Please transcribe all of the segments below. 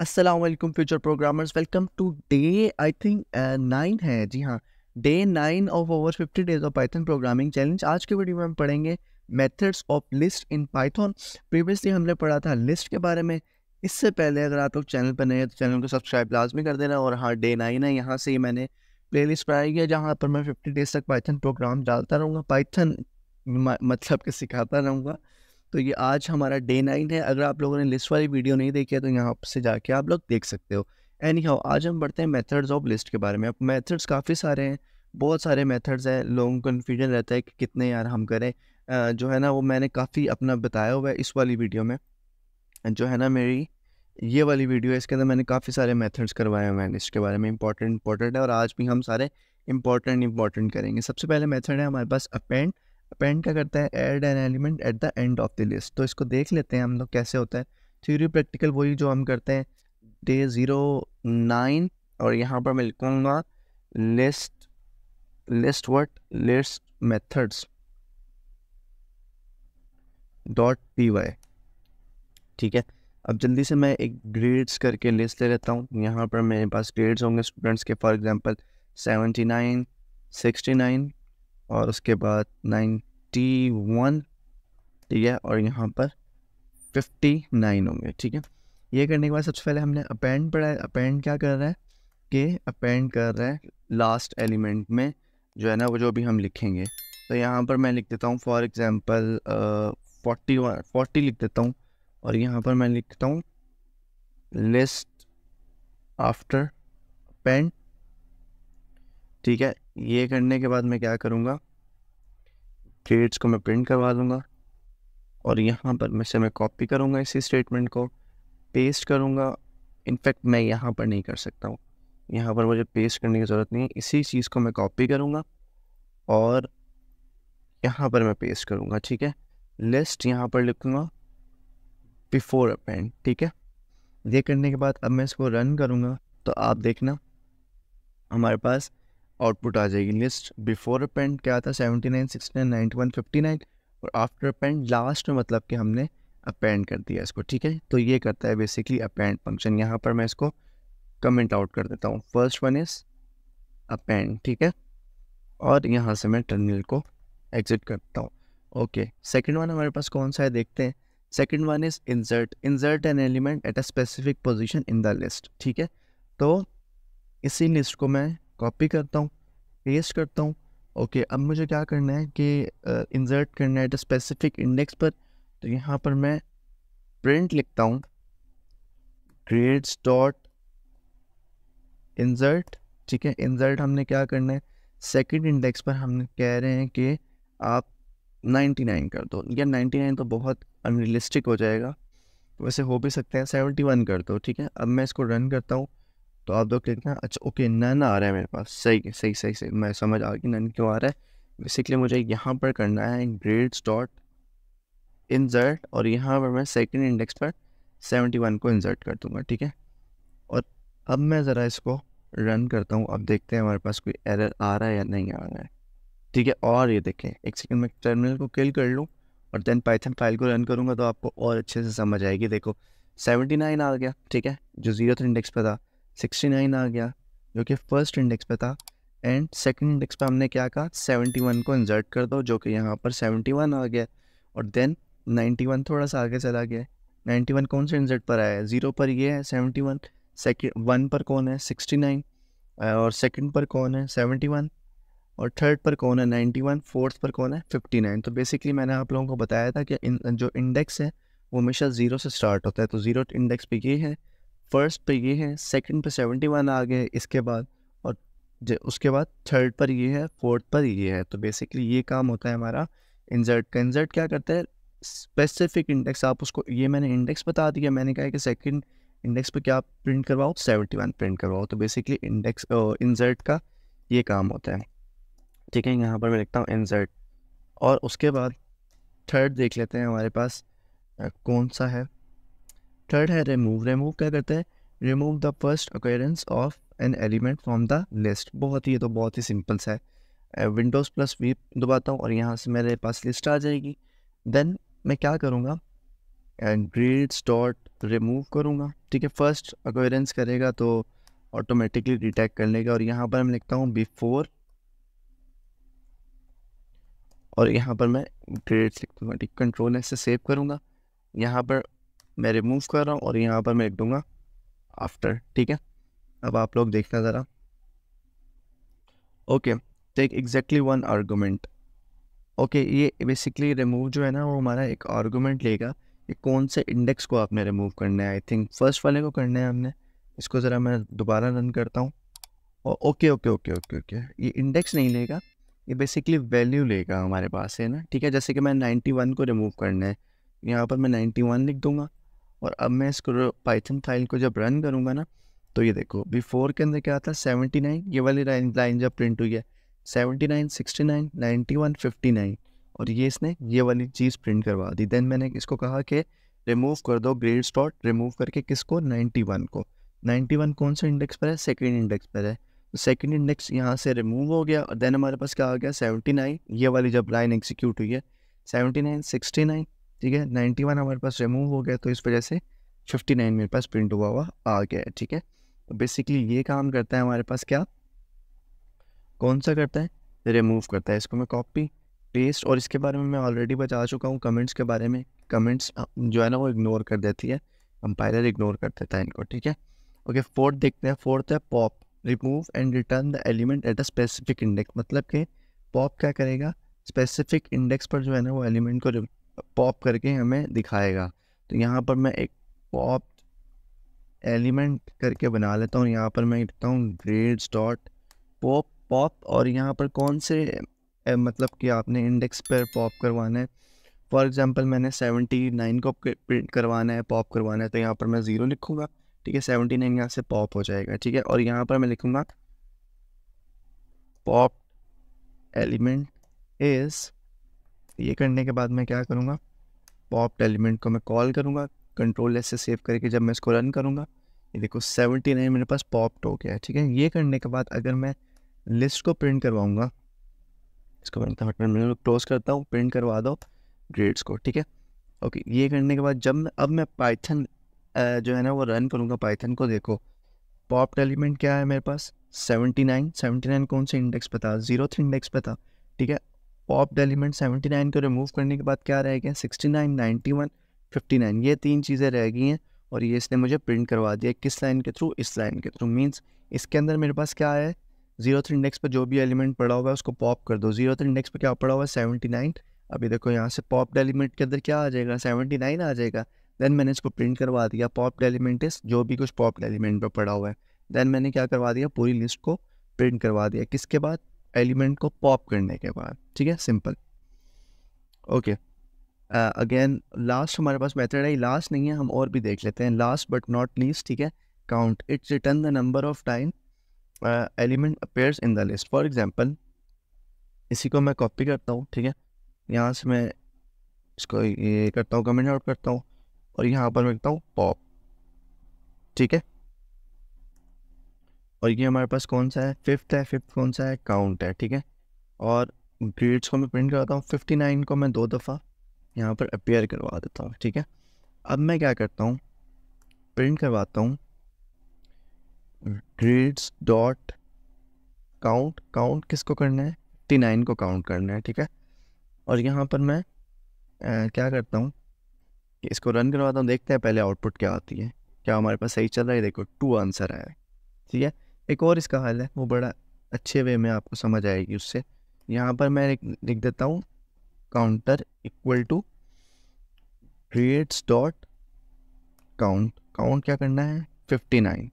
Aslam future programmers welcome to day I think nine है जी हाँ day nine of over fifty days of Python programming challenge आज के video में हम पढ़ेंगे methods of list in Python previously हमने पढ़ा था लिस्ट के बारे में इससे पहले अगर आप लोग चैनल पर नए हैं तो चैनल को सब्सक्राइब लाजमी कर देना और हाँ डे नाइन है यहाँ से ही मैंने प्ले लिस्ट बनाई है जहाँ पर मैं फिफ्टी डेज तक पाइथन प्रोग्राम डालता रहूँगा पाइथन मतलब के सिखाता रहूँगा तो ये आज हमारा डे नाइन है अगर आप लोगों ने लिस्ट वाली वीडियो नहीं देखी है तो यहाँ से जाके आप लोग देख सकते हो एनी हाउ आज हम पढ़ते हैं मेथड्स ऑफ लिस्ट के बारे में अब मेथड्स काफ़ी सारे हैं बहुत सारे मेथड्स हैं लोगों को कन्फ्यूजन रहता है कि कितने यार हम करें जो है ना वो मैंने काफ़ी अपना बताया हुआ है इस वाली वीडियो में जो है ना मेरी ये वाली वीडियो है इसके अंदर मैंने काफ़ी सारे मेथड्स करवाए हुए हैं लिस्ट के बारे में इंपॉर्टेंट इंपॉर्टेंट है और आज भी हम सारे इंपॉर्टेंट इंपॉर्टेंट करेंगे सबसे पहले मेथड है हमारे पास अपेंड अपेंड क्या करता है add an element at the end of the list तो इसको देख लेते हैं हम लोग कैसे होता है थ्योरी प्रैक्टिकल वही जो हम करते हैं डे ज़ीरो नाइन और यहाँ पर मैं लिखूँगा list list what list methods dot P Y ठीक है अब जल्दी से मैं एक ग्रेड्स करके लिस्ट ले लेता हूँ यहाँ पर मेरे पास ग्रेड्स होंगे स्टूडेंट्स के for example seventy nine sixty nine और उसके बाद नाइन्टी वन ठीक है और यहाँ पर फिफ्टी नाइन होंगे ठीक है ये करने के बाद सबसे पहले हमने अपेंड पढ़ा है अपेंड क्या कर रहा है कि अपेंड कर रहा है लास्ट एलिमेंट में जो है ना वो जो भी हम लिखेंगे तो यहाँ पर मैं लिख देता हूँ for example forty one forty लिख देता हूँ और यहाँ पर मैं लिखता हूँ लिस्ट आफ्टर पेंट ठीक है ये करने के बाद मैं क्या करूँगा ट्रेड्स को मैं प्रिंट करवा लूँगा और यहाँ पर मैं से मैं कॉपी करूँगा इसी स्टेटमेंट को पेस्ट करूँगा इनफैक्ट मैं यहाँ पर नहीं कर सकता हूँ यहाँ पर मुझे पेस्ट करने की ज़रूरत नहीं है इसी चीज़ को मैं कॉपी करूँगा और यहाँ पर मैं पेस्ट करूँगा ठीक है लिस्ट यहाँ पर लिखूँगा बिफोर अपेंड ठीक है ये करने के बाद अब मैं इसको रन करूँगा तो आप देखना हमारे पास आउटपुट आ जाएगी लिस्ट बिफोर पेंट क्या था seventy nine sixty nine ninety one fifty nine और आफ्टर पेंट लास्ट में मतलब कि हमने अपेंड कर दिया इसको ठीक है तो ये करता है बेसिकली अपेंड फंक्शन यहाँ पर मैं इसको कमेंट आउट कर देता हूँ फर्स्ट वन इज़ अपेंड ठीक है और यहाँ से मैं टर्मिनल को एग्जिट करता हूँ ओके सेकेंड वन हमारे पास कौन सा है देखते हैं second one is insert insert an element at a specific position in the list ठीक है तो इसी लिस्ट को मैं कॉपी करता हूँ पेस्ट करता हूँ ओके अब मुझे क्या करना है कि इंसर्ट uh, करना है तो स्पेसिफिक इंडेक्स पर तो यहाँ पर मैं प्रिंट लिखता हूँ ग्रेड्स डॉट इंसर्ट ठीक है इंसर्ट हमने क्या करना है सेकंड इंडेक्स पर हम कह रहे हैं कि आप 99 कर दो या 99 तो बहुत अनरियलिस्टिक हो जाएगा वैसे हो भी सकते हैं 71 कर दो ठीक है अब मैं इसको रन करता हूँ तो आप लोग हैं अच्छा ओके नन आ रहा है मेरे पास सही है सही सही सही मैं समझ आ गई नन क्यों आ रहा है बेसिकली मुझे यहाँ पर करना है ग्रेड्स डॉट इंजर्ट और यहाँ पर मैं सेकेंड इंडेक्स पर सेवेंटी वन को इंजर्ट कर दूँगा ठीक है और अब मैं ज़रा इसको रन करता हूँ अब देखते हैं हमारे पास कोई एरर आ रहा है या नहीं आ रहा है ठीक है और ये देखें एक सेकेंड मैं टर्मिनल को किल कर लूँ और देन पाइथन फाइल को रन करूँगा तो आपको और अच्छे से समझ आएगी देखो सेवेंटी नाइन आ गया ठीक है जो जीरो थ्री इंडेक्स पर था सिक्सटी नाइन आ गया जो कि फर्स्ट इंडेक्स पे था एंड सेकंड इंडेक्स पे हमने क्या कहा 71 को इंजर्ट कर दो जो कि यहाँ पर 71 आ गया और देन 91 थोड़ा सा आगे चला गया 91 कौन से इंजर्ट पर आया है ज़ीरो पर ये है 71 वन सेकेंड वन पर कौन है 69 और सेकंड पर कौन है 71 और थर्ड पर कौन है 91 फोर्थ पर कौन है 59 तो बेसिकली मैंने आप लोगों को बताया था कि इन, जो इंडेक्स है वो हमेशा ज़ीरो से स्टार्ट होता है तो ज़ीरो इंडेक्स पर ये है फर्स्ट पे ये है सेकंड पे सेवेंटी वन आ गए इसके बाद और उसके बाद थर्ड पर ये है फोर्थ पर ये है तो बेसिकली ये काम होता है हमारा इंजर्ट का इंजर्ट क्या करता है स्पेसिफिक इंडेक्स आप उसको ये मैंने इंडेक्स बता दिया मैंने कहा कि सेकंड इंडेक्स पे क्या प्रिंट करवाओ सेवेंटी वन प्रिंट करवाओ तो बेसिकली इंडेक्स इंजर्ट का ये काम होता है ठीक है यहाँ पर मैं लिखता हूँ इंजर्ट और उसके बाद थर्ड देख लेते हैं हमारे पास कौन सा है थर्ड है रिमूव रिमूव क्या करते हैं remove the first occurrence of an element from the list बहुत ही तो बहुत ही सिंपल सा है विंडोज़ प्लस वी दबाता हूँ और यहाँ से मेरे पास लिस्ट आ जाएगी देन मैं क्या करूँगा एंड ग्रीड्स डॉट रिमूव करूँगा ठीक है फर्स्ट अक्वेरेंस करेगा तो ऑटोमेटिकली डिटेक्ट कर लेगा और यहाँ पर मैं लिखता हूँ बिफोर और यहाँ पर मैं ग्रेड्स लिख दूँगा ठीक कंट्रोल ऐसे सेव करूँगा यहाँ पर मैं रिमूव कर रहा हूँ और यहाँ पर मैं लिख दूँगा आफ्टर ठीक है अब आप लोग देखना ज़रा okay take exactly one argument okay ये बेसिकली रिमूव जो है ना वो हमारा एक आर्गूमेंट लेगा कि कौन से इंडेक्स को आपने रिमूव करना है आई थिंक फर्स्ट वाले को करना है हमने इसको ज़रा मैं दोबारा रन करता हूँ और okay okay okay okay okay ये इंडेक्स नहीं लेगा ये बेसिकली वैल्यू लेगा हमारे पास है ना ठीक है जैसे कि मैं 91 को रिमूव करना है यहाँ पर मैं 91 लिख दूँगा और अब मैं इसको पाइथन फाइल को जब रन करूँगा ना तो ये देखो बिफोर के अंदर क्या था सेवेंटी नाइन ये वाली लाइन लाइन जब प्रिंट हुई है seventy nine sixty nine ninety one fifty nine और ये इसने ये वाली चीज़ प्रिंट करवा दी देन मैंने इसको कहा कि रिमूव कर दो ग्रेड डॉट रिमूव करके किसको नाइन्टी वन को नाइन्टी वन कौन सा इंडेक्स पर है सेकेंड इंडेक्स पर है तो सेकेंड इंडेक्स यहाँ से रिमूव हो गया और देन हमारे पास क्या आ गया सेवेंटी नाइन ये वाली जब लाइन एग्जीक्यूट हुई है सेवेंटी नाइन सिक्सटी नाइन ठीक है नाइन्टी वन हमारे पास रिमूव हो गया तो इस वजह से फिफ्टी नाइन मेरे पास प्रिंट हुआ हुआ आ गया है ठीक है तो बेसिकली ये काम करता है हमारे पास क्या कौन सा करता है रिमूव करता है इसको मैं कॉपी पेस्ट और इसके बारे में मैं ऑलरेडी बता चुका हूँ कमेंट्स के बारे में कमेंट्स जो है ना वो इग्नोर कर देती है कंपाइलर इग्नोर कर देता है इनको ठीक है ओके फोर्थ देखते हैं फोर्थ है pop remove and return the element at a specific index मतलब कि पॉप क्या करेगा स्पेसिफिक इंडेक्स पर जो है ना वो एलिमेंट को पॉप करके हमें दिखाएगा तो यहाँ पर मैं एक पॉप एलिमेंट करके बना लेता हूँ यहाँ पर मैं लिखता हूँ ग्रेड्स डॉट पॉप पॉप और यहाँ पर कौन से ए, मतलब कि आपने इंडेक्स पर पॉप करवाना है फॉर एग्ज़ाम्पल मैंने सेवेंटी नाइन को प्रिंट करवाना है पॉप करवाना है तो यहाँ पर मैं ज़ीरो लिखूँगा ठीक है सेवेंटी नाइन यहाँ से पॉप हो जाएगा ठीक है और यहाँ पर मैं लिखूँगा पॉप एलिमेंट इज़ ये करने के बाद मैं क्या करूँगा पॉप्ट एलिमेंट को मैं कॉल करूँगा कंट्रोल एस से सेव करके जब मैं इसको रन करूँगा ये देखो सेवेंटी नाइन मेरे पास पॉप हो गया है ठीक है ये करने के बाद अगर मैं लिस्ट को प्रिंट करवाऊँगा इसको मैं क्लोज करता हूँ प्रिंट करवा दो ग्रेड्स को ठीक है ओके ये करने के बाद जब अब मैं पाइथन जो है ना वो रन करूँगा पाइथन को देखो पॉप एलिमेंट क्या है मेरे पास सेवेंटी नाइन सेवेंटी नाइन कौन से इंडेक्स पे था जीरो थ्री इंडेक्स पे था ठीक है पॉप्ड एलिमेंट 79 को रिमूव करने के बाद क्या रह गया 69, 91, 59 ये तीन चीज़ें रह गई हैं और ये इसने मुझे प्रिंट करवा दिया किस लाइन के थ्रू इस लाइन के थ्रू मीन्स इसके अंदर मेरे पास क्या है जीरो थ्री इंडेक्स पर जो भी एलिमेंट पड़ा हुआ है उसको पॉप कर दो जीरो थ्री इंडेक्स पर क्या पड़ा हुआ है सेवेंटी नाइन अभी देखो यहाँ से पॉप्ड एलिमेंट के अंदर क्या आ जाएगा सेवेंटी नाइन आ जाएगा देन मैंने इसको प्रिंट करवा दिया पॉप्ड एलिमेंट इस जो भी कुछ पॉप्ड एलिमेंट पर पड़ा हुआ है देन मैंने क्या करवा दिया पूरी लिस्ट को प्रिंट करवा दिया किसके बाद एलिमेंट को पॉप करने के बाद ठीक है सिंपल ओके अगेन लास्ट हमारे पास मेथड है लास्ट नहीं है हम और भी देख लेते हैं लास्ट बट नॉट लीस्ट ठीक है count it's return the number of time element appears in the list for example इसी को मैं कॉपी करता हूँ ठीक है यहाँ से मैं इसको ये करता हूँ कमेंट आउट करता हूँ और यहाँ पर लिखता हूँ पॉप ठीक है और ये हमारे पास कौन सा है फिफ्थ है फिफ्थ कौन सा है काउंट है ठीक है और ग्रेड्स को मैं प्रिंट करवाता हूँ फिफ्टी नाइन को मैं दो दफ़ा यहाँ पर अपेयर करवा देता हूँ ठीक है अब मैं क्या करता हूँ प्रिंट करवाता हूँ ग्रेड्स डॉट काउंट काउंट किसको करना है फिफ्टी नाइन को काउंट करना है ठीक है और यहाँ पर मैं आ, क्या करता हूँ इसको रन करवाता हूँ देखते हैं पहले आउटपुट क्या आती है क्या हमारे पास सही चल रहा है देखो टू आंसर आया ठीक है एक और इसका हल है वो बड़ा अच्छे वे में आपको समझ आएगी उससे यहाँ पर मैं लिख देता हूँ counter equal to grades dot count count क्या करना है फिफ्टी नाइन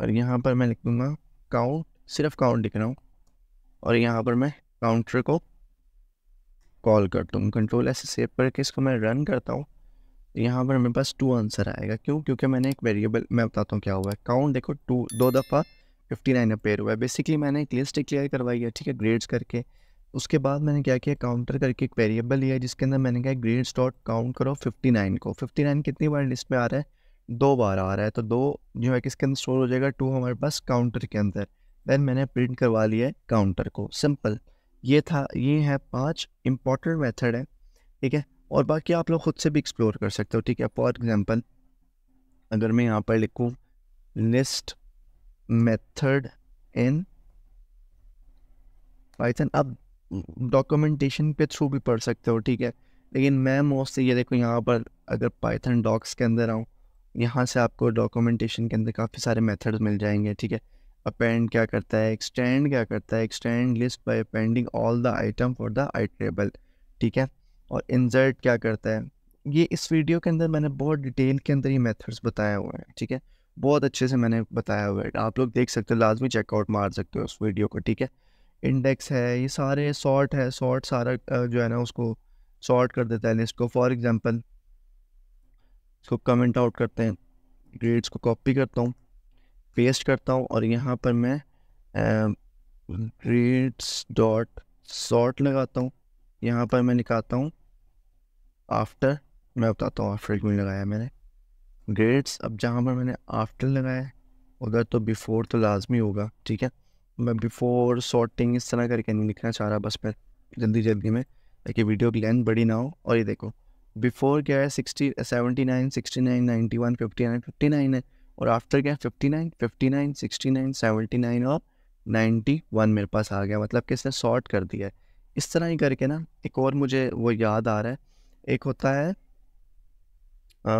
और यहाँ पर मैं लिख दूँगा काउंट सिर्फ काउंट लिख रहा हूँ और यहाँ पर मैं काउंटर को कॉल करता हूँ कंट्रोल ऐसे सेव करके इसको मैं रन करता हूँ यहाँ पर मेरे पास टू आंसर आएगा क्यों क्योंकि मैंने एक वेरिएबल मैं बताता हूँ क्या हुआ है काउंट देखो टू दो दफ़ा फिफ्टी नाइन अपेयर हुआ है बेसिकली मैंने एक लिस्ट क्लियर करवाई है ठीक है ग्रेड्स करके उसके बाद मैंने क्या किया काउंटर करके एक वेरिएबल लिया जिसके अंदर मैंने कहा ग्रेड्स डॉट काउंट करो फिफ्टी नाइन को फिफ्टी नाइन कितनी बार लिस्ट में आ रहा है दो बार आ रहा है तो दो जो है किसके अंदर स्टोर हो जाएगा टू हमारे पास काउंटर के अंदर देन मैंने प्रिंट करवा लिया है काउंटर को सिंपल ये था ये है पाँच इंपॉर्टेंट मैथड है ठीक है और बाकी आप लोग ख़ुद से भी एक्सप्लोर कर सकते हो ठीक है फॉर एग्ज़ाम्पल अगर मैं यहाँ पर लिखूँ लिस्ट मेथड इन पाइथन अब डॉक्यूमेंटेशन के थ्रू भी पढ़ सकते हो ठीक है लेकिन मैं मोस्टली ये देखूँ यहाँ पर अगर पाइथन डॉक्स के अंदर आऊँ यहाँ से आपको डॉक्यूमेंटेशन के अंदर काफ़ी सारे मेथड्स मिल जाएंगे ठीक है अपेंड क्या करता है एक्सटेंड क्या करता है extend list by appending all the item for the iterable ठीक है और इंजर्ट क्या करता है ये इस वीडियो के अंदर मैंने बहुत डिटेल के अंदर ये मेथड्स बताया हुआ है ठीक है बहुत अच्छे से मैंने बताया हुआ है आप लोग देख सकते हो लाजमी चेकआउट मार सकते हो उस वीडियो को ठीक है इंडेक्स है ये सारे सॉर्ट है सॉर्ट सारा जो है ना उसको सॉर्ट कर देता है लिस्ट को फॉर एग्ज़ाम्पल इसको कमेंट आउट करते हैं ग्रेड्स को कॉपी करता हूँ पेस्ट करता हूँ और यहाँ पर मैं ग्रेड्स डॉट सॉर्ट लगाता हूँ यहाँ पर मैं निकालता हूँ आफ्टर मैं बताता हूँ आफ्टर क्यों लगाया मैंने ग्रेड्स अब जहाँ पर मैंने आफ्टर लगाया उधर तो बिफ़ोर तो लाजमी होगा ठीक है मैं बिफ़ोर सॉर्टिंग इस तरह करके नहीं लिखना चाह रहा बस मैं जल्दी जल्दी में ताकि वीडियो की लेंथ बड़ी ना हो और ये देखो बिफ़ोर क्या है sixty seventy nine sixty nine ninety one fifty nine fifty nine है और आफ्टर क्या है fifty nine fifty nine sixty nine seventy nine और नाइन्टी वन मेरे पास आ गया मतलब कि इसने सॉर्ट कर दिया है इस तरह ही करके ना एक और मुझे वो याद आ रहा है एक होता है आ,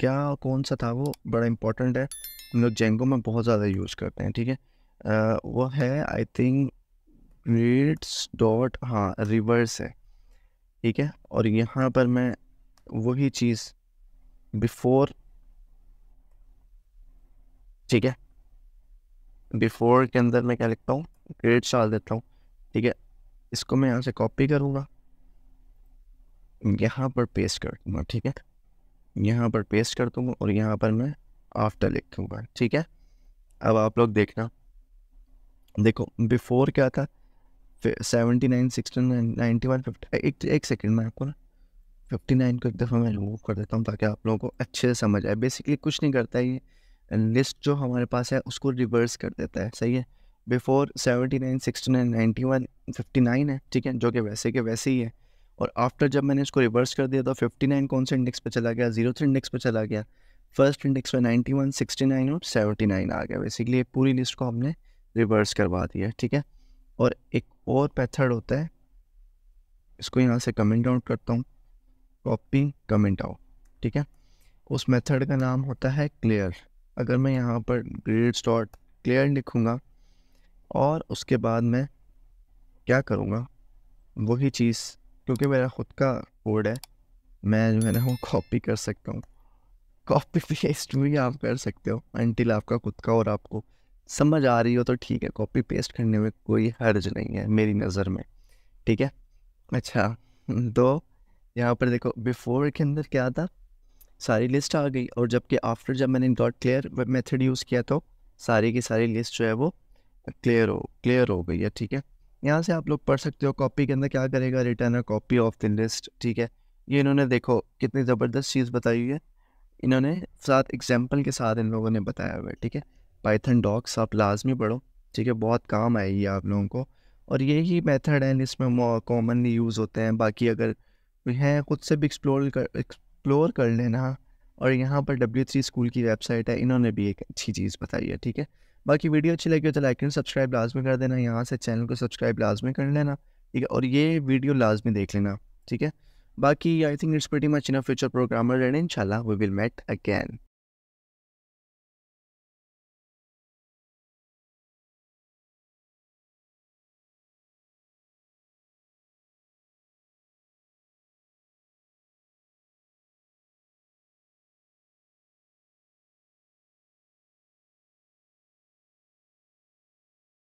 क्या कौन सा था वो बड़ा इम्पोर्टेंट है हम लोग जेंगो में बहुत ज़्यादा यूज़ करते हैं ठीक है वो है आई थिंक रेड्स डॉट हाँ रिवर्स है ठीक है और यहाँ पर मैं वही चीज़ बिफोर ठीक है बिफोर के अंदर मैं क्या लिखता हूँ ग्रेड्स डाल देता हूँ ठीक है इसको मैं यहाँ से कॉपी करूँगा यहाँ पर पेस्ट कर दूँगा ठीक है यहाँ पर पेस्ट कर दूँगा और यहाँ पर मैं आफ्टर लिख दूँगा ठीक है अब आप लोग देखना देखो बिफोर क्या था seventy nine sixty nine ninety one fifty एक एक सेकेंड में आपको ना फिफ्टी नाइन को एक दफ़ा मैं रिमूव कर देता हूँ ताकि आप लोगों को अच्छे से समझ आए बेसिकली कुछ नहीं करता ये लिस्ट जो हमारे पास है उसको रिवर्स कर देता है सही है before seventy nine sixty nine ninety one fifty nine है ठीक है जो कि वैसे के वैसे ही है और आफ्टर जब मैंने इसको रिवर्स कर दिया तो 59 कौन से इंडेक्स पे चला गया जीरो थ्री इंडेक्स पे चला गया फर्स्ट इंडेक्स पे 91, 69 और 79 आ गया बेसिकली पूरी लिस्ट को हमने रिवर्स करवा दिया ठीक है और एक और पैथड होता है इसको यहाँ से कमेंट आउट करता हूँ कॉपी कमेंट आउट ठीक है उस मेथड का नाम होता है क्लियर अगर मैं यहाँ पर ग्रेड स्टॉट क्लियर लिखूँगा और उसके बाद मैं क्या करूँगा वही चीज़ क्योंकि मेरा खुद का कोड है मैं जो है ना वो कॉपी कर सकता हूँ कॉपी पेस्ट भी आप कर सकते हो एंटिल आपका खुद का और आपको समझ आ रही हो तो ठीक है कॉपी पेस्ट करने में कोई हर्ज नहीं है मेरी नज़र में ठीक है अच्छा तो यहाँ पर देखो बिफोर के अंदर क्या था सारी लिस्ट आ गई और जबकि आफ्टर जब मैंने डॉट क्लियर मेथड यूज़ किया तो सारी की सारी लिस्ट जो है वो क्लियर हो क्लियर हो गई है ठीक है यहाँ से आप लोग पढ़ सकते हो कॉपी के अंदर क्या करेगा return copy of the list ठीक है ये इन्होंने देखो कितनी ज़बरदस्त चीज़ बताई हुई है इन्होंने साथ एग्जाम्पल के साथ इन लोगों ने बताया हुआ है ठीक है पाइथन डॉक्स आप लाजमी पढ़ो ठीक है बहुत काम आएगी आप लोगों को और यही मेथड है इसमें कॉमनली यूज़ होते हैं बाकी अगर हैं खुद से भी एक्सप्लोर कर एक्सप्लोर कर लेना और यहाँ पर डब्ल्यू थ्री स्कूल की वेबसाइट है इन्होंने भी एक अच्छी चीज़ बताई है ठीक है बाकी वीडियो अच्छी लगी हो तो लाइक एंड सब्सक्राइब लाजमी कर देना यहाँ से चैनल को सब्सक्राइब लाजमी कर लेना ठीक है और ये वीडियो लाजमी देख लेना ठीक है बाकी आई थिंक इट्स वेटी much in future programmer and in we will meet again